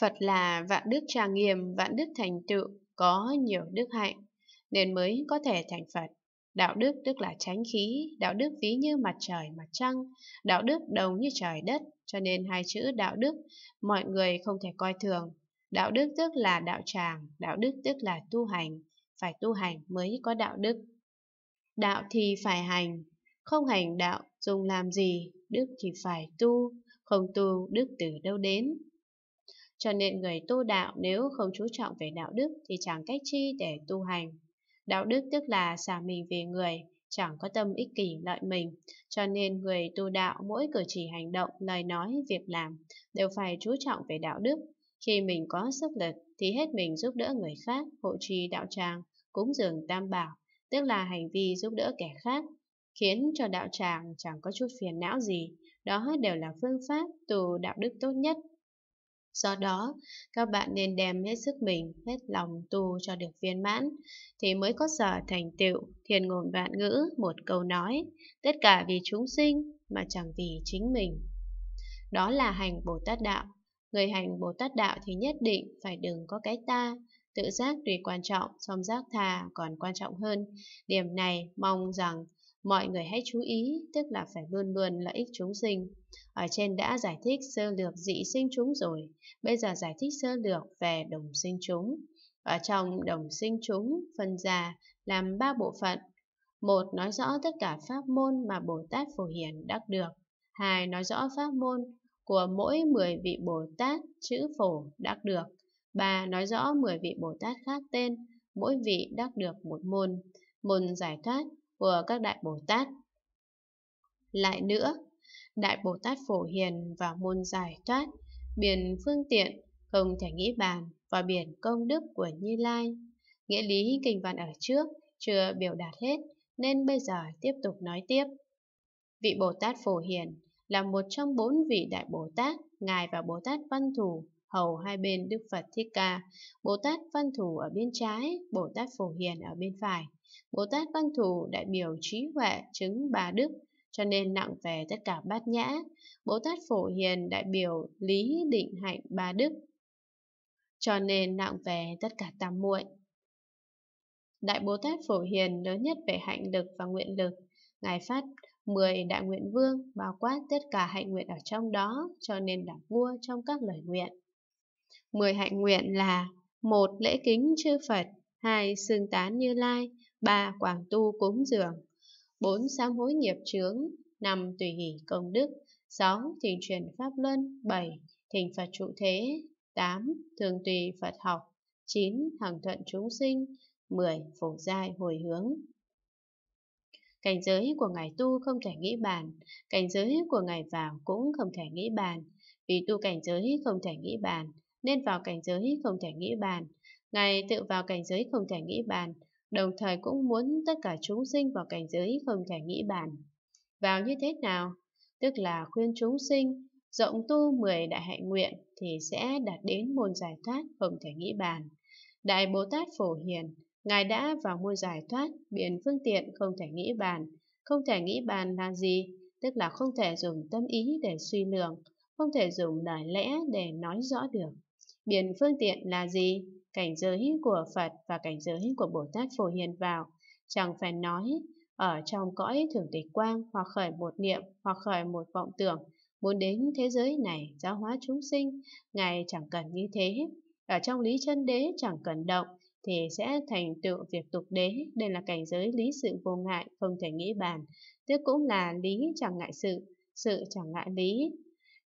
Phật là vạn đức trà nghiêm, vạn đức thành tựu, có nhiều đức hạnh, nên mới có thể thành Phật. Đạo đức tức là tránh khí, đạo đức ví như mặt trời, mặt trăng, đạo đức đồng như trời đất, cho nên hai chữ đạo đức mọi người không thể coi thường. Đạo đức tức là đạo tràng, đạo đức tức là tu hành, phải tu hành mới có đạo đức. Đạo thì phải hành, không hành đạo dùng làm gì, đức thì phải tu, không tu đức từ đâu đến. Cho nên người tu đạo nếu không chú trọng về đạo đức thì chẳng cách chi để tu hành. Đạo đức tức là xả mình về người, chẳng có tâm ích kỷ lợi mình, cho nên người tu đạo mỗi cử chỉ hành động, lời nói, việc làm đều phải chú trọng về đạo đức. Khi mình có sức lực thì hết mình giúp đỡ người khác, hộ trì đạo tràng, cúng dường tam bảo, tức là hành vi giúp đỡ kẻ khác, khiến cho đạo tràng chẳng có chút phiền não gì. Đó đều là phương pháp tu đạo đức tốt nhất Do đó, các bạn nên đem hết sức mình, hết lòng tu cho được viên mãn, thì mới có sở thành tựu, thiền ngôn vạn ngữ, một câu nói, tất cả vì chúng sinh mà chẳng vì chính mình. Đó là hành Bồ Tát Đạo. Người hành Bồ Tát Đạo thì nhất định phải đừng có cái ta, tự giác tùy quan trọng, song giác thà còn quan trọng hơn. Điểm này mong rằng Mọi người hãy chú ý, tức là phải luôn luôn lợi ích chúng sinh. Ở trên đã giải thích sơ lược dị sinh chúng rồi, bây giờ giải thích sơ lược về đồng sinh chúng. Ở trong đồng sinh chúng, phần già làm ba bộ phận. Một, nói rõ tất cả pháp môn mà Bồ Tát Phổ Hiền đắc được. Hai, nói rõ pháp môn của mỗi 10 vị Bồ Tát chữ Phổ đắc được. Ba, nói rõ 10 vị Bồ Tát khác tên, mỗi vị đắc được một môn. Môn giải thoát của các Đại Bồ Tát. Lại nữa, Đại Bồ Tát Phổ Hiền và môn giải thoát, biển phương tiện, không thể nghĩ bàn và biển công đức của Như Lai. Nghĩa lý kinh văn ở trước chưa biểu đạt hết nên bây giờ tiếp tục nói tiếp. Vị Bồ Tát Phổ Hiền là một trong bốn vị Đại Bồ Tát, Ngài và Bồ Tát Văn Thù hầu hai bên Đức Phật Thích Ca, Bồ Tát Văn Thù ở bên trái, Bồ Tát Phổ Hiền ở bên phải. Bồ Tát Văn Thù đại biểu trí huệ chứng bà đức, cho nên nặng về tất cả bát nhã. Bồ Tát Phổ Hiền đại biểu lý định hạnh bà đức, cho nên nặng về tất cả tam muội. Đại Bồ Tát Phổ Hiền lớn nhất về hạnh lực và nguyện lực, Ngài phát 10 đại nguyện vương bao quát tất cả hạnh nguyện ở trong đó, cho nên là vua trong các lời nguyện. 10 hạnh nguyện là một Lễ kính chư Phật, hai Xương tán như lai, 3. Quảng tu cúng dường 4. Sám hối nghiệp chướng 5. Tùy hỷ công đức 6. Thỉnh truyền pháp luân 7. Thỉnh Phật trụ thế 8. Thường tùy Phật học 9. Hằng thuận chúng sinh 10. Phổ giai hồi hướng Cảnh giới của ngài tu không thể nghĩ bàn, cảnh giới của ngài vào cũng không thể nghĩ bàn. Vì tu cảnh giới không thể nghĩ bàn, nên vào cảnh giới không thể nghĩ bàn. Ngài tự vào cảnh giới không thể nghĩ bàn, đồng thời cũng muốn tất cả chúng sinh vào cảnh giới không thể nghĩ bàn. Vào như thế nào? Tức là khuyên chúng sinh rộng tu 10 đại hạnh nguyện thì sẽ đạt đến môn giải thoát không thể nghĩ bàn. Đại Bồ Tát Phổ Hiền, Ngài đã vào môn giải thoát biển phương tiện không thể nghĩ bàn. Không thể nghĩ bàn là gì? Tức là không thể dùng tâm ý để suy lượng, không thể dùng lời lẽ để nói rõ được. Biển phương tiện là gì? cảnh giới của Phật và cảnh giới của Bồ Tát Phổ Hiền vào, chẳng phải nói ở trong cõi thường tịch quang hoặc khởi một niệm hoặc khởi một vọng tưởng muốn đến thế giới này giáo hóa chúng sinh ngài chẳng cần như thế ở trong lý chân đế chẳng cần động thì sẽ thành tựu việc tục đế đây là cảnh giới lý sự vô ngại không thể nghĩ bàn tức cũng là lý chẳng ngại sự sự chẳng ngại lý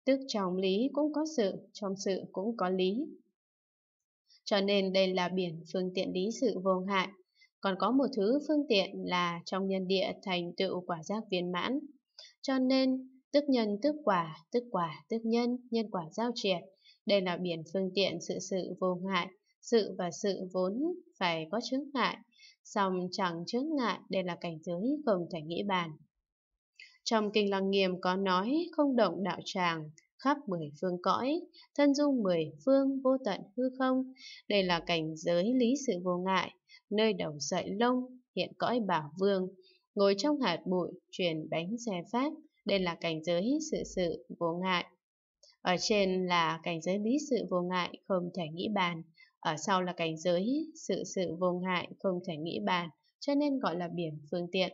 tức trong lý cũng có sự trong sự cũng có lý cho nên đây là biển phương tiện lý sự vô hại. Còn có một thứ phương tiện là trong nhân địa thành tựu quả giác viên mãn. Cho nên, tức nhân tức quả, tức quả tức nhân, nhân quả giao triệt. Đây là biển phương tiện sự sự vô hại, sự và sự vốn phải có chướng ngại. Song chẳng chướng ngại, đây là cảnh giới không thể nghĩ bàn. Trong Kinh Lăng Nghiêm có nói không động đạo tràng, khắp mười phương cõi, thân dung mười phương vô tận hư không. Đây là cảnh giới lý sự vô ngại, nơi đầu sợi lông, hiện cõi bảo vương, ngồi trong hạt bụi, truyền bánh xe pháp. Đây là cảnh giới sự sự vô ngại. Ở trên là cảnh giới lý sự vô ngại không thể nghĩ bàn, ở sau là cảnh giới sự sự vô ngại không thể nghĩ bàn, cho nên gọi là biển phương tiện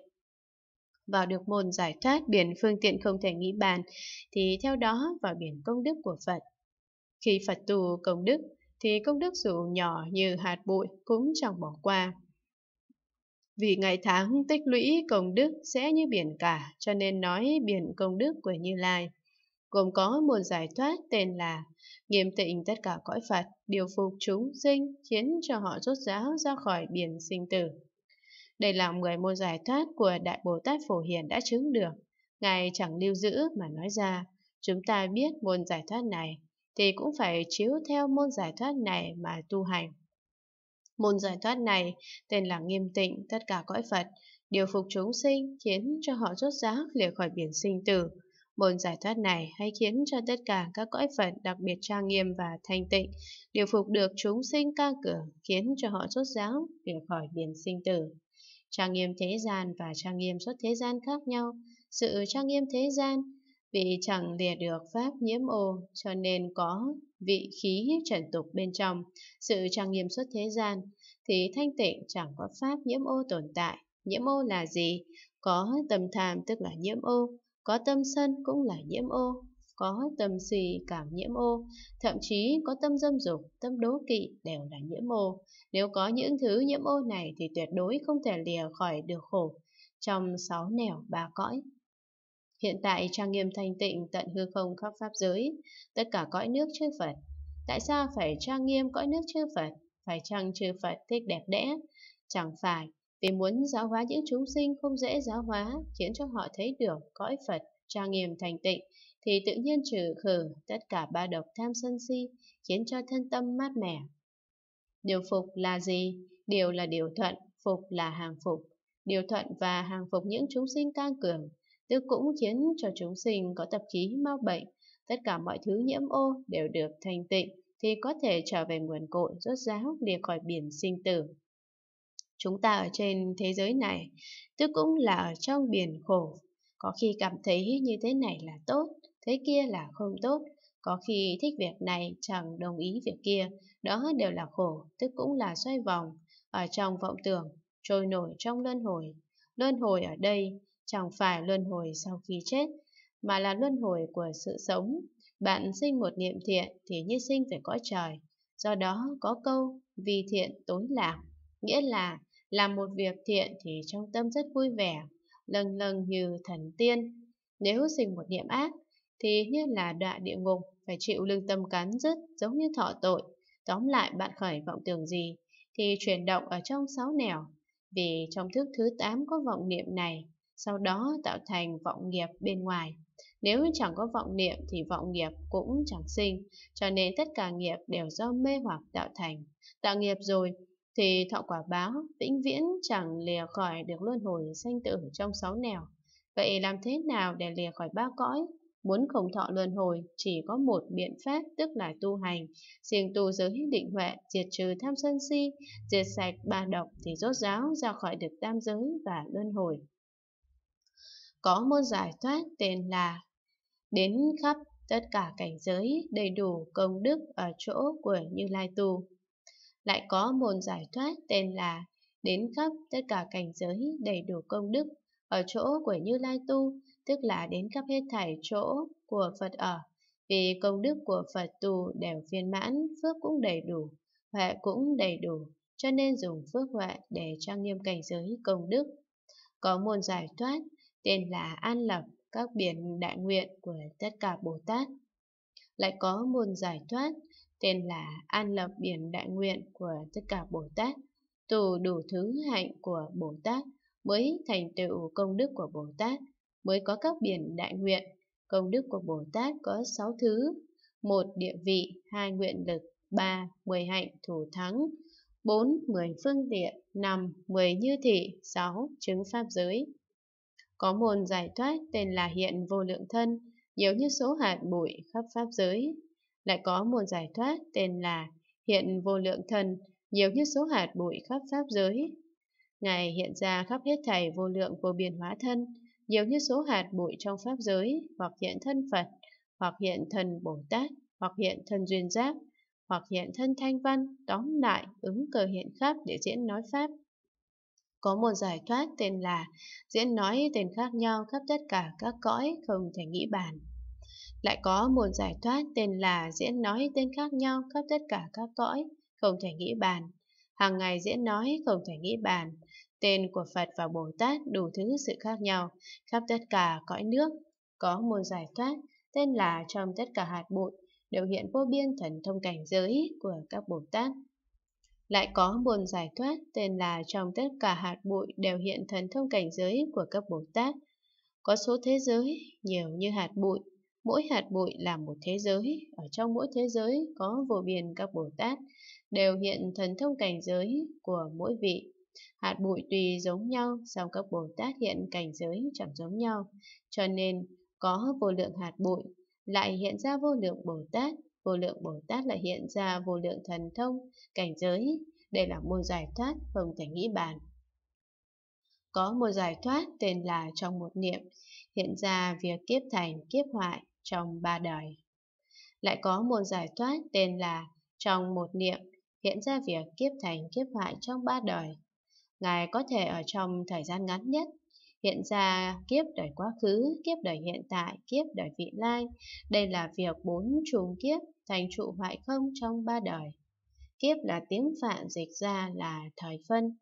vào được môn giải thoát biển phương tiện không thể nghĩ bàn, thì theo đó vào biển công đức của Phật. Khi Phật tu công đức, thì công đức dù nhỏ như hạt bụi cũng chẳng bỏ qua. Vì ngày tháng tích lũy công đức sẽ như biển cả, cho nên nói biển công đức của Như Lai. Gồm có một giải thoát tên là nghiêm tịnh tất cả cõi Phật, điều phục chúng sinh, khiến cho họ rốt ráo ra khỏi biển sinh tử. Đây là người môn giải thoát của Đại Bồ Tát Phổ Hiền đã chứng được. Ngài chẳng lưu giữ mà nói ra, chúng ta biết môn giải thoát này, thì cũng phải chiếu theo môn giải thoát này mà tu hành. Môn giải thoát này tên là nghiêm tịnh tất cả cõi Phật, điều phục chúng sinh khiến cho họ rốt ráo lìa khỏi biển sinh tử. Môn giải thoát này hay khiến cho tất cả các cõi Phật đặc biệt trang nghiêm và thanh tịnh, điều phục được chúng sinh ca cửa khiến cho họ rốt ráo lìa khỏi biển sinh tử trang nghiêm thế gian và trang nghiêm xuất thế gian khác nhau. Sự trang nghiêm thế gian vì chẳng lìa được pháp nhiễm ô cho nên có vị khí trần tục bên trong. Sự trang nghiêm xuất thế gian thì thanh tịnh chẳng có pháp nhiễm ô tồn tại. Nhiễm ô là gì? Có tâm tham tức là nhiễm ô, có tâm sân cũng là nhiễm ô, có tâm suy cảm nhiễm ô, thậm chí có tâm dâm dục, tâm đố kỵ đều là nhiễm ô. Nếu có những thứ nhiễm ô này thì tuyệt đối không thể lìa khỏi được khổ trong sáu nẻo ba cõi. Hiện tại trang nghiêm thanh tịnh tận hư không khắp pháp giới, tất cả cõi nước chư Phật. Tại sao phải trang nghiêm cõi nước chư Phật? Phải chăng chư Phật thích đẹp đẽ? Chẳng phải, vì muốn giáo hóa những chúng sinh không dễ giáo hóa, khiến cho họ thấy được cõi Phật trang nghiêm thành tịnh thì tự nhiên trừ khử tất cả ba độc tham sân si, khiến cho thân tâm mát mẻ. Điều phục là gì? Điều là điều thuận, phục là hàng phục. Điều thuận và hàng phục những chúng sinh can cường, tức cũng khiến cho chúng sinh có tập khí mau bệnh, tất cả mọi thứ nhiễm ô đều được thanh tịnh, thì có thể trở về nguồn cội rốt ráo lìa khỏi biển sinh tử. Chúng ta ở trên thế giới này, tức cũng là ở trong biển khổ, có khi cảm thấy như thế này là tốt, thế kia là không tốt, có khi thích việc này chẳng đồng ý việc kia, đó đều là khổ, tức cũng là xoay vòng, ở trong vọng tưởng, trôi nổi trong luân hồi. Luân hồi ở đây chẳng phải luân hồi sau khi chết, mà là luân hồi của sự sống. Bạn sinh một niệm thiện thì như sinh về cõi trời, do đó có câu vì thiện tối lạc, nghĩa là làm một việc thiện thì trong tâm rất vui vẻ, lần lần như thần tiên. Nếu sinh một niệm ác thì như là đọa địa ngục, phải chịu lương tâm cắn rứt giống như thọ tội. Tóm lại bạn khởi vọng tưởng gì thì chuyển động ở trong sáu nẻo, vì trong thức thứ 8 có vọng niệm này, sau đó tạo thành vọng nghiệp bên ngoài. Nếu chẳng có vọng niệm thì vọng nghiệp cũng chẳng sinh, cho nên tất cả nghiệp đều do mê hoặc tạo thành. Tạo nghiệp rồi thì thọ quả báo vĩnh viễn chẳng lìa khỏi được luân hồi sanh tử trong sáu nẻo. Vậy làm thế nào để lìa khỏi ba cõi? Muốn không thọ luân hồi, chỉ có một biện pháp, tức là tu hành. Siêng tu giới định huệ, diệt trừ tham sân si, diệt sạch ba độc thì rốt ráo ra khỏi được tam giới và luân hồi. Có môn giải thoát tên là Đến khắp tất cả cảnh giới đầy đủ công đức ở chỗ của Như Lai Tu. Lại có môn giải thoát tên là Đến khắp tất cả cảnh giới đầy đủ công đức ở chỗ của Như Lai Tu tức là đến khắp hết thảy chỗ của Phật ở. Vì công đức của Phật tu đều viên mãn, phước cũng đầy đủ, huệ cũng đầy đủ, cho nên dùng phước huệ để trang nghiêm cảnh giới công đức. Có môn giải thoát, tên là An Lập, các biển đại nguyện của tất cả Bồ Tát. Lại có môn giải thoát, tên là An Lập Biển Đại Nguyện của tất cả Bồ Tát, tù đủ thứ hạnh của Bồ Tát mới thành tựu công đức của Bồ Tát, mới có các biển đại nguyện. Công đức của Bồ Tát có 6 thứ. một Địa vị, hai Nguyện lực, ba Mười hạnh thủ thắng, bốn Mười phương tiện, năm Mười như thị, sáu Chứng pháp giới. Có môn giải thoát tên là hiện vô lượng thân, nhiều như số hạt bụi khắp pháp giới. Lại có môn giải thoát tên là hiện vô lượng thân, nhiều như số hạt bụi khắp pháp giới. Ngài hiện ra khắp hết thảy vô lượng vô biên hóa thân, nhiều như số hạt bụi trong pháp giới, hoặc hiện thân Phật, hoặc hiện thân Bồ Tát, hoặc hiện thân Duyên Giác, hoặc hiện thân Thanh Văn, tóm lại ứng cờ hiện khắp để diễn nói Pháp. Có một giải thoát tên là diễn nói tên khác nhau khắp tất cả các cõi không thể nghĩ bàn. Lại có một giải thoát tên là diễn nói tên khác nhau khắp tất cả các cõi, không thể nghĩ bàn. Hàng ngày diễn nói không thể nghĩ bàn, Tên của Phật và Bồ Tát đủ thứ sự khác nhau, khắp tất cả cõi nước. Có một giải thoát, tên là trong tất cả hạt bụi, đều hiện vô biên thần thông cảnh giới của các Bồ Tát. Lại có buồn giải thoát, tên là trong tất cả hạt bụi đều hiện thần thông cảnh giới của các Bồ Tát. Có số thế giới, nhiều như hạt bụi, mỗi hạt bụi là một thế giới, ở trong mỗi thế giới có vô biên các Bồ Tát, đều hiện thần thông cảnh giới của mỗi vị. Hạt bụi tùy giống nhau, song các Bồ Tát hiện cảnh giới chẳng giống nhau, cho nên có vô lượng hạt bụi, lại hiện ra vô lượng Bồ Tát, vô lượng Bồ Tát lại hiện ra vô lượng thần thông, cảnh giới, đây là môn giải thoát không thể nghĩ bàn. Có một giải thoát tên là trong một niệm, hiện ra việc kiếp thành kiếp hoại trong ba đời. Lại có một giải thoát tên là trong một niệm, hiện ra việc kiếp thành kiếp hoại trong ba đời. Ngài có thể ở trong thời gian ngắn nhất hiện ra kiếp đời quá khứ, kiếp đời hiện tại, kiếp đời vị lai. Đây là việc bốn trùng kiếp thành trụ hoại không trong ba đời. Kiếp là tiếng phạn dịch ra là thời phân,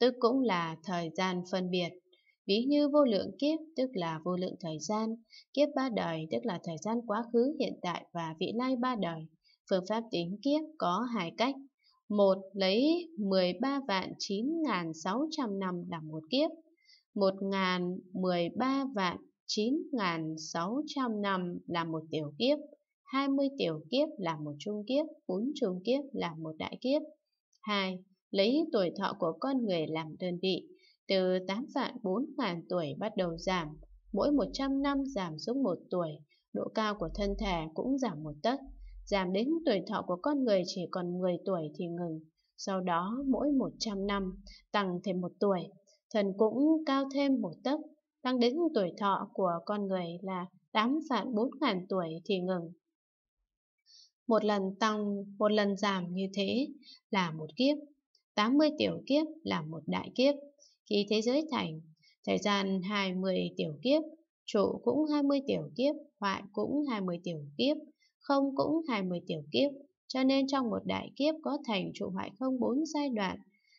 tức cũng là thời gian phân biệt. Ví như vô lượng kiếp tức là vô lượng thời gian, kiếp ba đời tức là thời gian quá khứ, hiện tại và vị lai ba đời. Phương pháp tính kiếp có hai cách, một lấy 13 vạn 9.600 năm làm một kiếp, 1.013 vạn 9.600 năm là một tiểu kiếp, 20 tiểu kiếp là một trung kiếp, 4 trung kiếp là một đại kiếp. 2. Lấy tuổi thọ của con người làm đơn vị, từ 8 vạn 4 ngàn tuổi bắt đầu giảm, mỗi 100 năm giảm xuống 1 tuổi, độ cao của thân thể cũng giảm một tấc giảm đến tuổi thọ của con người chỉ còn 10 tuổi thì ngừng, sau đó mỗi 100 năm tăng thêm một tuổi, thần cũng cao thêm một tấc, tăng đến tuổi thọ của con người là 8 vạn 4 ngàn tuổi thì ngừng. Một lần tăng, một lần giảm như thế là một kiếp, 80 tiểu kiếp là một đại kiếp. Khi thế giới thành, thời gian 20 tiểu kiếp, trụ cũng 20 tiểu kiếp, hoại cũng 20 tiểu kiếp, không cũng 20 tiểu kiếp, cho nên trong một đại kiếp có thành trụ hoại không bốn giai đoạn,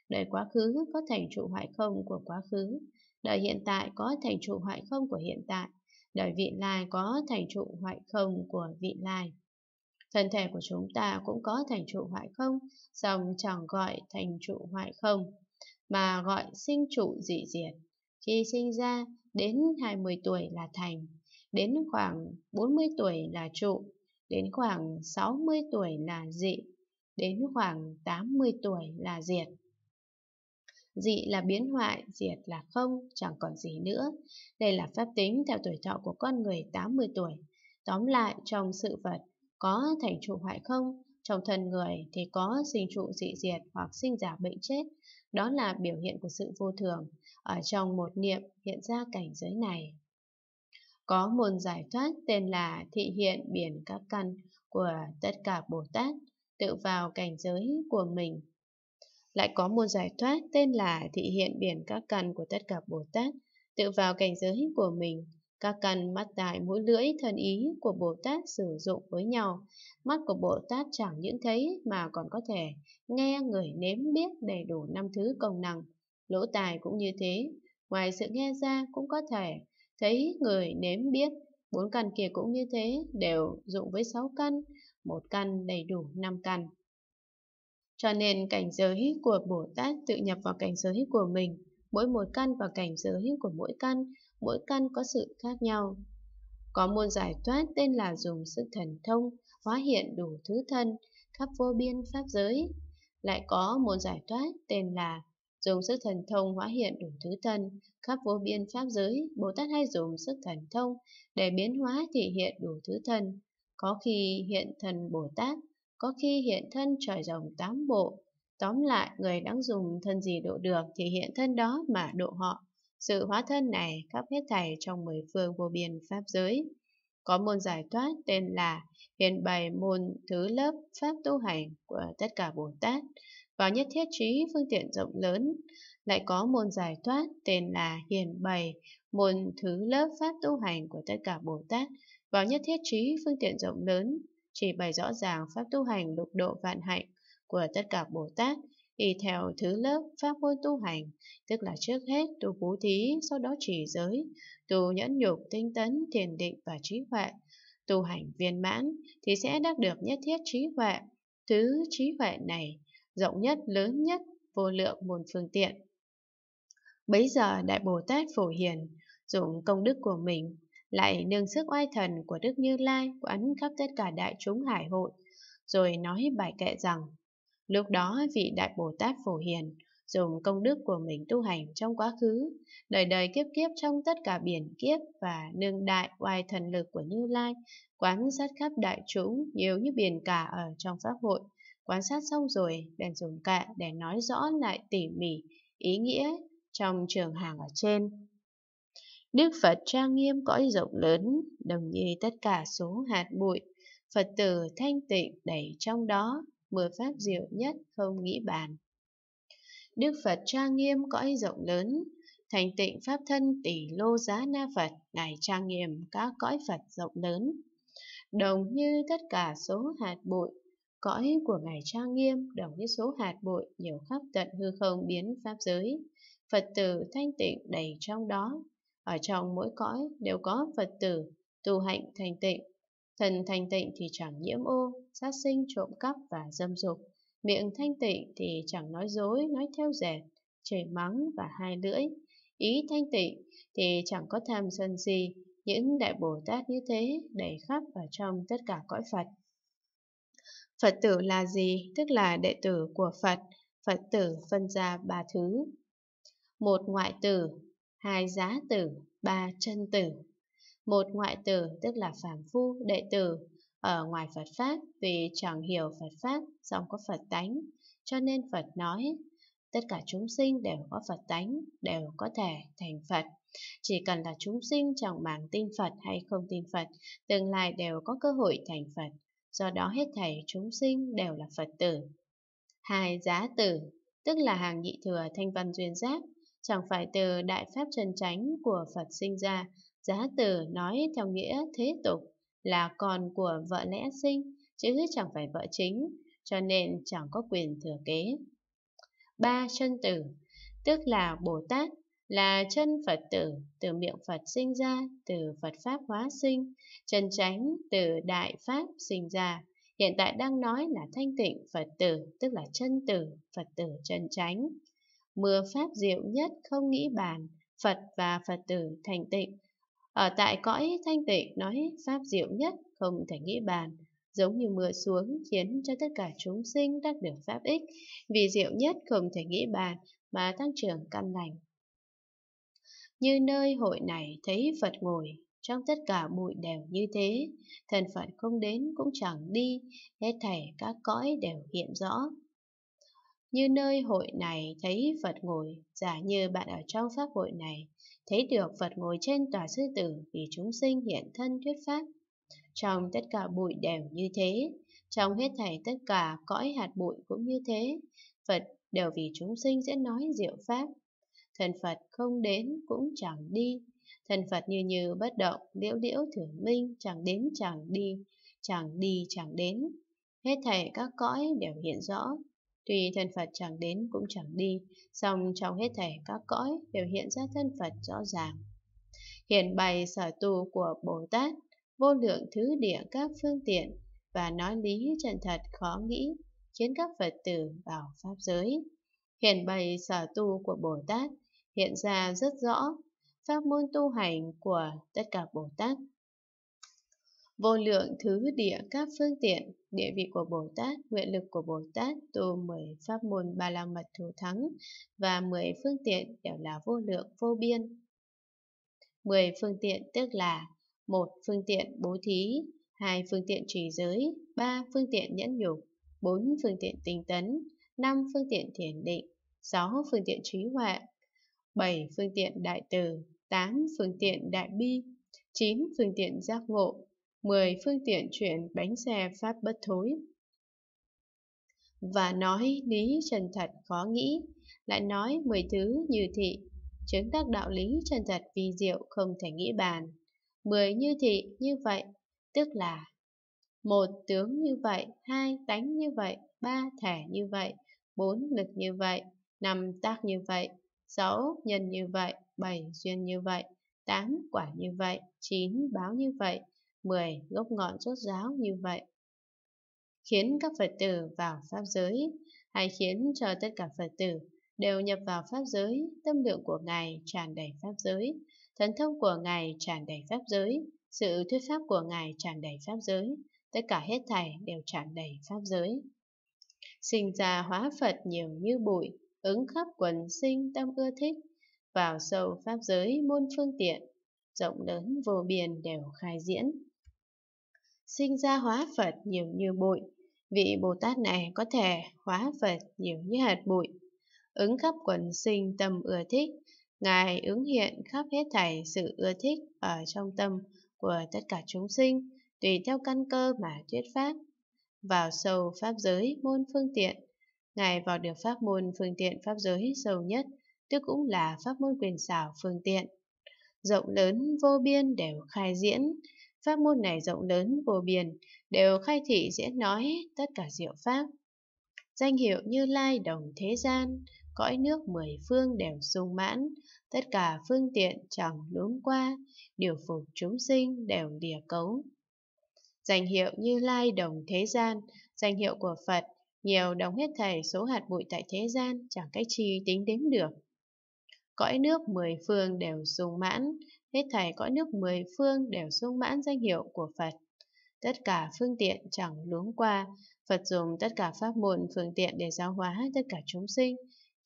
đời quá khứ có thành trụ hoại không của quá khứ, đời hiện tại có thành trụ hoại không của hiện tại, đời vị lai có thành trụ hoại không của vị lai. Thân thể của chúng ta cũng có thành trụ hoại không, song chẳng gọi thành trụ hoại không, mà gọi sinh trụ dị diệt. Khi sinh ra, đến 20 tuổi là thành, đến khoảng 40 tuổi là trụ, đến khoảng 60 tuổi là dị, đến khoảng 80 tuổi là diệt. Dị là biến hoại, diệt là không, chẳng còn gì nữa. Đây là phép tính theo tuổi thọ của con người 80 tuổi. Tóm lại, trong sự vật, có thành trụ hoại không, trong thân người thì có sinh trụ dị diệt hoặc sinh giả bệnh chết. Đó là biểu hiện của sự vô thường ở trong một niệm hiện ra cảnh giới này. Có môn giải thoát tên là thị hiện biển các căn của tất cả Bồ Tát, tự vào cảnh giới của mình. Lại có môn giải thoát tên là thị hiện biển các căn của tất cả Bồ Tát, tự vào cảnh giới của mình. Các căn mắt tai mũi lưỡi thân ý của Bồ Tát sử dụng với nhau. Mắt của Bồ Tát chẳng những thấy mà còn có thể nghe người nếm biết đầy đủ năm thứ công năng. Lỗ tài cũng như thế, ngoài sự nghe ra cũng có thể Thấy người nếm biết, bốn căn kia cũng như thế, đều dụng với sáu căn, một căn đầy đủ năm căn. Cho nên cảnh giới của Bồ Tát tự nhập vào cảnh giới của mình, mỗi một căn vào cảnh giới của mỗi căn, mỗi căn có sự khác nhau. Có môn giải thoát tên là dùng sức thần thông, hóa hiện đủ thứ thân, khắp vô biên pháp giới. Lại có môn giải thoát tên là dùng sức thần thông hóa hiện đủ thứ thân, khắp vô biên pháp giới, Bồ Tát hay dùng sức thần thông để biến hóa thể hiện đủ thứ thân, có khi hiện thần Bồ Tát, có khi hiện thân trời rồng tám bộ. Tóm lại, người đang dùng thân gì độ được thì hiện thân đó mà độ họ. Sự hóa thân này khắp hết thảy trong mười phương vô biên pháp giới. Có môn giải thoát tên là hiện bày môn thứ lớp pháp tu hành của tất cả Bồ Tát. Vào nhất thiết trí phương tiện rộng lớn, lại có môn giải thoát tên là Hiền Bày, môn thứ lớp pháp tu hành của tất cả Bồ Tát. Vào nhất thiết trí phương tiện rộng lớn, chỉ bày rõ ràng pháp tu hành lục độ vạn hạnh của tất cả Bồ Tát, y theo thứ lớp pháp môn tu hành, tức là trước hết tu bố thí, sau đó chỉ giới, tu nhẫn nhục, tinh tấn, thiền định và trí huệ. Tu hành viên mãn thì sẽ đắc được nhất thiết trí huệ. Thứ trí huệ này rộng nhất, lớn nhất, vô lượng muôn phương tiện. Bấy giờ Đại Bồ Tát Phổ Hiền dùng công đức của mình, lại nương sức oai thần của Đức Như Lai quán khắp tất cả đại chúng hải hội, rồi nói bài kệ rằng, lúc đó vị Đại Bồ Tát Phổ Hiền dùng công đức của mình tu hành trong quá khứ, đời đời kiếp kiếp trong tất cả biển kiếp và nương đại oai thần lực của Như Lai, quán sát khắp đại chúng nhiều như biển cả ở trong pháp hội, Quan sát xong rồi, bèn dùng cạ để nói rõ lại tỉ mỉ ý nghĩa trong trường hàng ở trên. Đức Phật trang nghiêm cõi rộng lớn, đồng như tất cả số hạt bụi, Phật tử thanh tịnh đầy trong đó, mười pháp diệu nhất không nghĩ bàn. Đức Phật trang nghiêm cõi rộng lớn, thành tịnh pháp thân tỷ lô giá na Phật, Ngài trang nghiêm các cõi Phật rộng lớn. Đồng như tất cả số hạt bụi, Cõi của Ngài trang nghiêm đồng như số hạt bụi nhiều khắp tận hư không biến pháp giới. Phật tử thanh tịnh đầy trong đó. Ở trong mỗi cõi đều có Phật tử, tu hạnh thanh tịnh. Thần thanh tịnh thì chẳng nhiễm ô, sát sinh trộm cắp và dâm dục. Miệng thanh tịnh thì chẳng nói dối, nói theo dệt, chảy mắng và hai lưỡi. Ý thanh tịnh thì chẳng có tham sân gì. Những đại Bồ Tát như thế đầy khắp ở trong tất cả cõi Phật. Phật tử là gì? Tức là đệ tử của Phật. Phật tử phân ra ba thứ. Một ngoại tử, hai giá tử, ba chân tử. Một ngoại tử tức là phàm phu, đệ tử, ở ngoài Phật Pháp vì chẳng hiểu Phật Pháp, song có Phật tánh. Cho nên Phật nói, tất cả chúng sinh đều có Phật tánh, đều có thể thành Phật. Chỉ cần là chúng sinh chẳng màng tin Phật hay không tin Phật, tương lai đều có cơ hội thành Phật do đó hết thảy chúng sinh đều là Phật tử. Hai giá tử, tức là hàng nhị thừa thanh văn duyên giác, chẳng phải từ đại pháp chân chánh của Phật sinh ra, giá tử nói theo nghĩa thế tục là con của vợ lẽ sinh, chứ chẳng phải vợ chính, cho nên chẳng có quyền thừa kế. Ba chân tử, tức là Bồ Tát, là chân Phật tử, từ miệng Phật sinh ra, từ Phật Pháp hóa sinh, chân chánh từ Đại Pháp sinh ra. Hiện tại đang nói là thanh tịnh Phật tử, tức là chân tử, Phật tử chân chánh. Mưa Pháp diệu nhất không nghĩ bàn, Phật và Phật tử thành tịnh. Ở tại cõi thanh tịnh nói Pháp diệu nhất không thể nghĩ bàn, giống như mưa xuống khiến cho tất cả chúng sinh đắc được Pháp ích, vì diệu nhất không thể nghĩ bàn mà tăng trưởng căn lành như nơi hội này thấy Phật ngồi, trong tất cả bụi đều như thế, thần Phật không đến cũng chẳng đi, hết thảy các cõi đều hiện rõ. Như nơi hội này thấy Phật ngồi, giả như bạn ở trong pháp hội này, thấy được Phật ngồi trên tòa sư tử vì chúng sinh hiện thân thuyết pháp. Trong tất cả bụi đều như thế, trong hết thảy tất cả cõi hạt bụi cũng như thế, Phật đều vì chúng sinh sẽ nói diệu pháp thần Phật không đến cũng chẳng đi, thần Phật như như bất động, liễu liễu thử minh, chẳng đến chẳng đi, chẳng đi chẳng đến. Hết thảy các cõi đều hiện rõ, tuy thân Phật chẳng đến cũng chẳng đi, song trong hết thảy các cõi đều hiện ra thân Phật rõ ràng. Hiện bày sở tu của Bồ Tát, vô lượng thứ địa các phương tiện, và nói lý chân thật khó nghĩ, khiến các Phật tử vào Pháp giới. Hiện bày sở tu của Bồ Tát, hiện ra rất rõ pháp môn tu hành của tất cả Bồ Tát. Vô lượng thứ địa các phương tiện, địa vị của Bồ Tát, nguyện lực của Bồ Tát tu 10 pháp môn ba la mật thủ thắng và 10 phương tiện đều là vô lượng vô biên. 10 phương tiện tức là một phương tiện bố thí, hai phương tiện trì giới, ba phương tiện nhẫn nhục, bốn phương tiện tinh tấn, năm phương tiện thiền định, sáu phương tiện trí huệ, 7. Phương tiện đại từ 8. Phương tiện đại bi 9. Phương tiện giác ngộ 10. Phương tiện chuyển bánh xe pháp bất thối Và nói lý chân thật khó nghĩ Lại nói mười thứ như thị Chứng tác đạo lý chân thật vi diệu không thể nghĩ bàn Mười như thị như vậy Tức là một tướng như vậy, hai tánh như vậy, ba thể như vậy, bốn lực như vậy, năm tác như vậy, 6. Nhân như vậy, 7. Duyên như vậy, 8. Quả như vậy, 9. Báo như vậy, 10. Gốc ngọn rốt ráo như vậy. Khiến các Phật tử vào Pháp giới, hay khiến cho tất cả Phật tử đều nhập vào Pháp giới, tâm lượng của Ngài tràn đầy Pháp giới, thần thông của Ngài tràn đầy Pháp giới, sự thuyết pháp của Ngài tràn đầy Pháp giới, tất cả hết thảy đều tràn đầy Pháp giới. Sinh ra hóa Phật nhiều như bụi, ứng khắp quần sinh tâm ưa thích, vào sâu pháp giới môn phương tiện, rộng lớn vô biên đều khai diễn. Sinh ra hóa Phật nhiều như bụi, vị Bồ Tát này có thể hóa Phật nhiều như hạt bụi. Ứng khắp quần sinh tâm ưa thích, Ngài ứng hiện khắp hết thảy sự ưa thích ở trong tâm của tất cả chúng sinh, tùy theo căn cơ mà thuyết pháp. Vào sâu pháp giới môn phương tiện, Ngài vào được pháp môn phương tiện pháp giới sâu nhất, tức cũng là pháp môn quyền xảo phương tiện. Rộng lớn vô biên đều khai diễn, pháp môn này rộng lớn vô biên, đều khai thị diễn nói tất cả diệu pháp. Danh hiệu như lai đồng thế gian, cõi nước mười phương đều sung mãn, tất cả phương tiện chẳng lún qua, điều phục chúng sinh đều đìa cấu. Danh hiệu như lai đồng thế gian, danh hiệu của Phật nhiều đồng hết thảy số hạt bụi tại thế gian chẳng cách chi tính đếm được. Cõi nước mười phương đều sung mãn, hết thảy cõi nước mười phương đều sung mãn danh hiệu của Phật. Tất cả phương tiện chẳng luống qua, Phật dùng tất cả pháp môn phương tiện để giáo hóa tất cả chúng sinh,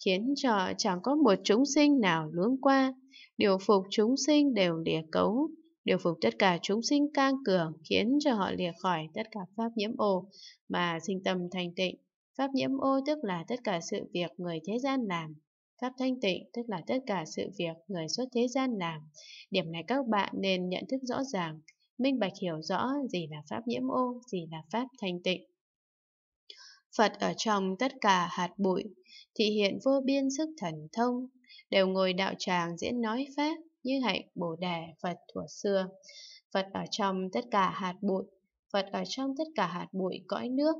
khiến cho chẳng có một chúng sinh nào luống qua, điều phục chúng sinh đều lìa cấu, điều phục tất cả chúng sinh cang cường khiến cho họ lìa khỏi tất cả pháp nhiễm ô mà sinh tâm thanh tịnh. Pháp nhiễm ô tức là tất cả sự việc người thế gian làm. Pháp thanh tịnh tức là tất cả sự việc người xuất thế gian làm. Điểm này các bạn nên nhận thức rõ ràng, minh bạch hiểu rõ gì là pháp nhiễm ô, gì là pháp thanh tịnh. Phật ở trong tất cả hạt bụi, thị hiện vô biên sức thần thông, đều ngồi đạo tràng diễn nói Pháp như hạnh Bồ Đề Phật thuở xưa. Phật ở trong tất cả hạt bụi, Phật ở trong tất cả hạt bụi cõi nước,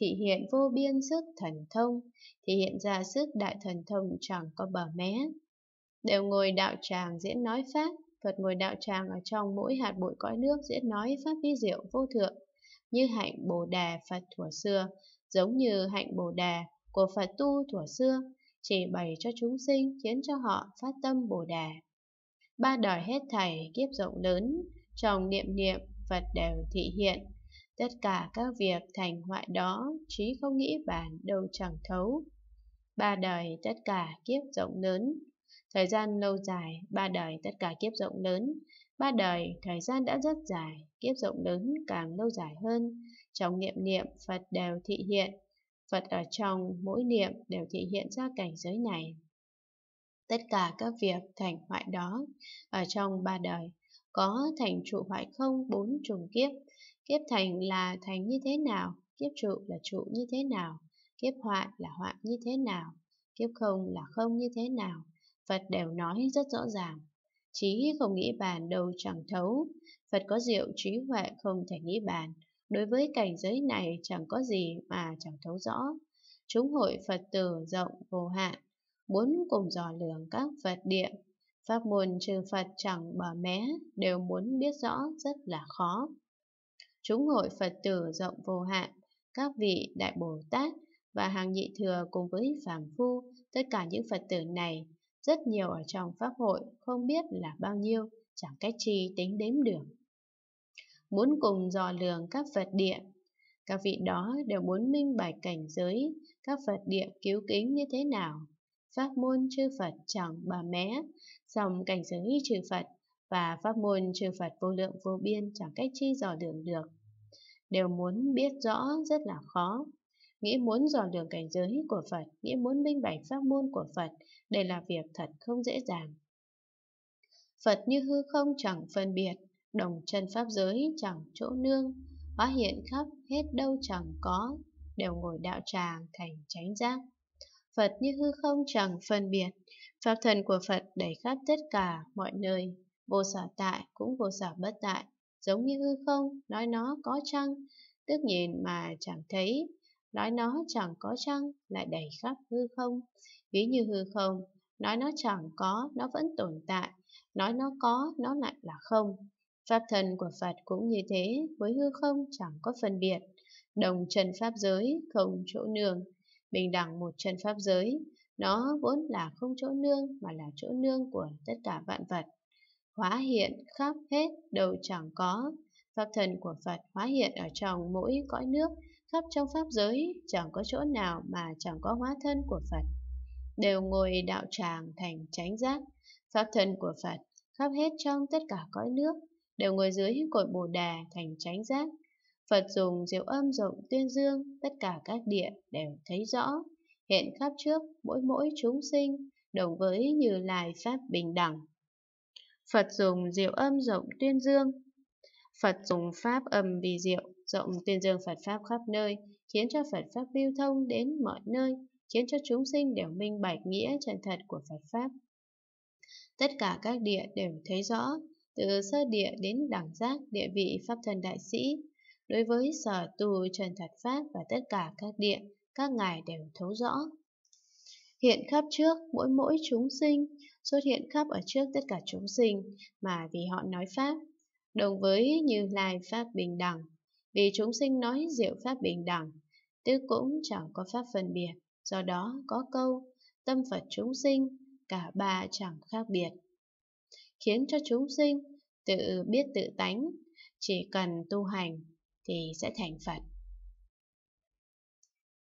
thị hiện vô biên sức thần thông, thì hiện ra sức đại thần thông chẳng có bờ mé. Đều ngồi đạo tràng diễn nói Pháp, Phật ngồi đạo tràng ở trong mỗi hạt bụi cõi nước diễn nói Pháp vi diệu vô thượng, như hạnh Bồ Đà Phật thuở xưa, giống như hạnh Bồ Đà của Phật tu thuở xưa, chỉ bày cho chúng sinh khiến cho họ phát tâm Bồ Đà. Ba đời hết thảy kiếp rộng lớn, trong niệm niệm Phật đều thị hiện, Tất cả các việc thành hoại đó, trí không nghĩ bản đâu chẳng thấu. Ba đời tất cả kiếp rộng lớn, thời gian lâu dài, ba đời tất cả kiếp rộng lớn. Ba đời, thời gian đã rất dài, kiếp rộng lớn càng lâu dài hơn. Trong niệm niệm, Phật đều thị hiện. Phật ở trong mỗi niệm đều thị hiện ra cảnh giới này. Tất cả các việc thành hoại đó, ở trong ba đời, có thành trụ hoại không bốn trùng kiếp, Kiếp thành là thành như thế nào, kiếp trụ là trụ như thế nào, kiếp hoại là hoại như thế nào, kiếp không là không như thế nào. Phật đều nói rất rõ ràng. Trí không nghĩ bàn đâu chẳng thấu, Phật có diệu trí huệ không thể nghĩ bàn. Đối với cảnh giới này chẳng có gì mà chẳng thấu rõ. Chúng hội Phật tử rộng vô hạn, muốn cùng dò lường các Phật địa. Pháp môn trừ Phật chẳng bỏ mé, đều muốn biết rõ rất là khó chúng hội Phật tử rộng vô hạn, các vị Đại Bồ Tát và hàng nhị thừa cùng với phàm phu, tất cả những Phật tử này, rất nhiều ở trong Pháp hội, không biết là bao nhiêu, chẳng cách chi tính đếm được. Muốn cùng dò lường các Phật địa, các vị đó đều muốn minh bạch cảnh giới, các Phật địa cứu kính như thế nào. Pháp môn chư Phật chẳng bà mé, dòng cảnh giới chư Phật và pháp môn trừ Phật vô lượng vô biên chẳng cách chi dò đường được. Đều muốn biết rõ rất là khó. Nghĩ muốn dò đường cảnh giới của Phật, nghĩ muốn minh bạch pháp môn của Phật, đây là việc thật không dễ dàng. Phật như hư không chẳng phân biệt, đồng chân pháp giới chẳng chỗ nương, hóa hiện khắp hết đâu chẳng có, đều ngồi đạo tràng thành chánh giác. Phật như hư không chẳng phân biệt, pháp thần của Phật đầy khắp tất cả mọi nơi, vô sở tại cũng vô sở bất tại, giống như hư không, nói nó có chăng, tức nhìn mà chẳng thấy, nói nó chẳng có chăng, lại đầy khắp hư không. Ví như hư không, nói nó chẳng có, nó vẫn tồn tại, nói nó có, nó lại là không. Pháp thân của Phật cũng như thế, với hư không chẳng có phân biệt. Đồng trần pháp giới, không chỗ nương, bình đẳng một chân pháp giới, nó vốn là không chỗ nương mà là chỗ nương của tất cả vạn vật hóa hiện khắp hết đều chẳng có. Pháp thần của Phật hóa hiện ở trong mỗi cõi nước, khắp trong pháp giới, chẳng có chỗ nào mà chẳng có hóa thân của Phật. Đều ngồi đạo tràng thành chánh giác, pháp thân của Phật khắp hết trong tất cả cõi nước, đều ngồi dưới cội Bồ Đà thành chánh giác. Phật dùng diệu âm rộng tuyên dương, tất cả các địa đều thấy rõ, hiện khắp trước mỗi mỗi chúng sinh, đồng với như lai pháp bình đẳng. Phật dùng diệu âm rộng tuyên dương. Phật dùng pháp âm vì diệu, rộng tuyên dương Phật Pháp khắp nơi, khiến cho Phật Pháp lưu thông đến mọi nơi, khiến cho chúng sinh đều minh bạch nghĩa chân thật của Phật Pháp. Tất cả các địa đều thấy rõ, từ sơ địa đến đẳng giác địa vị Pháp thân đại sĩ. Đối với sở tu chân thật Pháp và tất cả các địa, các ngài đều thấu rõ hiện khắp trước mỗi mỗi chúng sinh, xuất hiện khắp ở trước tất cả chúng sinh mà vì họ nói Pháp, đồng với Như Lai Pháp bình đẳng. Vì chúng sinh nói diệu Pháp bình đẳng, tức cũng chẳng có Pháp phân biệt, do đó có câu tâm Phật chúng sinh, cả ba chẳng khác biệt. Khiến cho chúng sinh tự biết tự tánh, chỉ cần tu hành thì sẽ thành Phật.